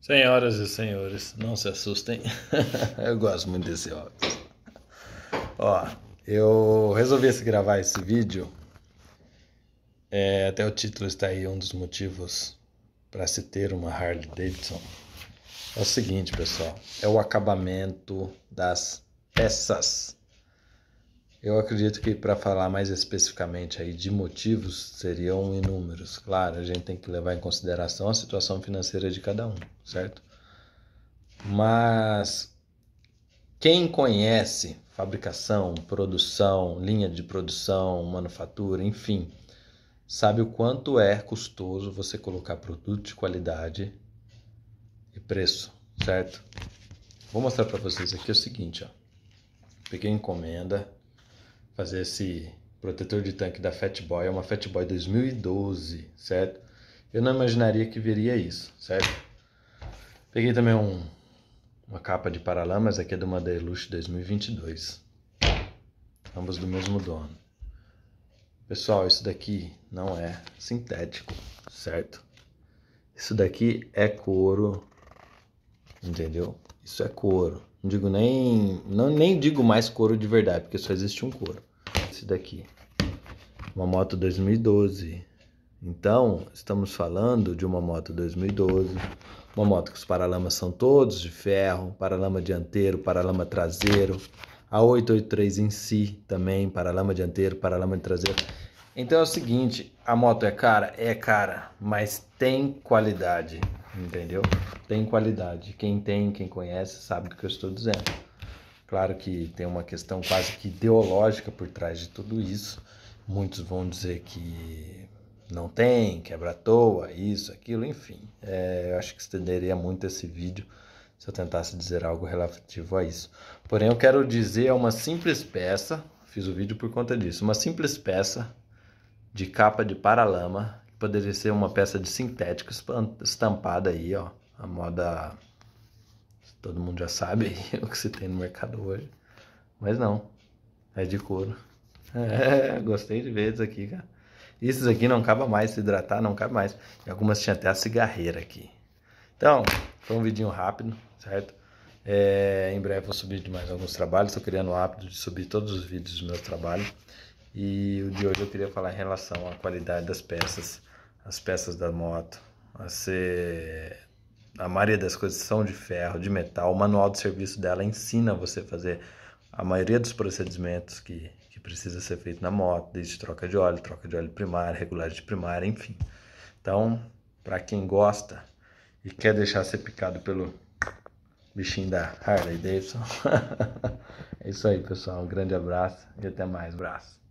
Senhoras e senhores, não se assustem. eu gosto muito desse óculos. Ó, eu resolvi gravar esse vídeo. É, até o título está aí, um dos motivos para se ter uma Harley Davidson. É o seguinte, pessoal, é o acabamento das peças eu acredito que para falar mais especificamente aí de motivos seriam inúmeros. Claro, a gente tem que levar em consideração a situação financeira de cada um, certo? Mas quem conhece fabricação, produção, linha de produção, manufatura, enfim, sabe o quanto é custoso você colocar produto de qualidade e preço, certo? Vou mostrar para vocês aqui o seguinte, ó. Peguei encomenda, fazer esse protetor de tanque da Fat Boy. É uma Fat Boy 2012, certo? Eu não imaginaria que viria isso, certo? Peguei também um, uma capa de paralamas, aqui é de uma Deluxe 2022. Ambos do mesmo dono. Pessoal, isso daqui não é sintético, certo? Isso daqui é couro, entendeu? Isso é couro. Não digo nem. Não, nem digo mais couro de verdade, porque só existe um couro. Esse daqui. Uma moto 2012. Então, estamos falando de uma moto 2012, uma moto que os paralamas são todos de ferro, paralama dianteiro, paralama traseiro, a 883 em si também, paralama dianteiro, paralama traseiro. Então é o seguinte, a moto é cara? É cara, mas tem qualidade entendeu? Tem qualidade. Quem tem, quem conhece, sabe do que eu estou dizendo. Claro que tem uma questão quase que ideológica por trás de tudo isso. Muitos vão dizer que não tem, quebra é à toa, isso, aquilo, enfim. É, eu acho que estenderia muito esse vídeo se eu tentasse dizer algo relativo a isso. Porém, eu quero dizer é uma simples peça, fiz o vídeo por conta disso, uma simples peça de capa de paralama Poderia ser uma peça de sintético estampada aí, ó. A moda. Todo mundo já sabe aí o que se tem no mercado hoje. Mas não. É de couro. É, gostei de ver isso aqui, cara. Isso aqui não acaba mais se hidratar, não cabe mais. E algumas tinham até a cigarreira aqui. Então, foi um vidinho rápido, certo? É, em breve vou subir de mais alguns trabalhos. Estou criando o hábito de subir todos os vídeos do meu trabalho. E o de hoje eu queria falar em relação à qualidade das peças, as peças da moto. Você, a maioria das coisas são de ferro, de metal. O manual de serviço dela ensina você a fazer a maioria dos procedimentos que, que precisa ser feito na moto, desde troca de óleo, troca de óleo primário, regulagem de primária, enfim. Então, para quem gosta e quer deixar ser picado pelo bichinho da Harley Davidson. é isso aí, pessoal. Um grande abraço e até mais. Abraço.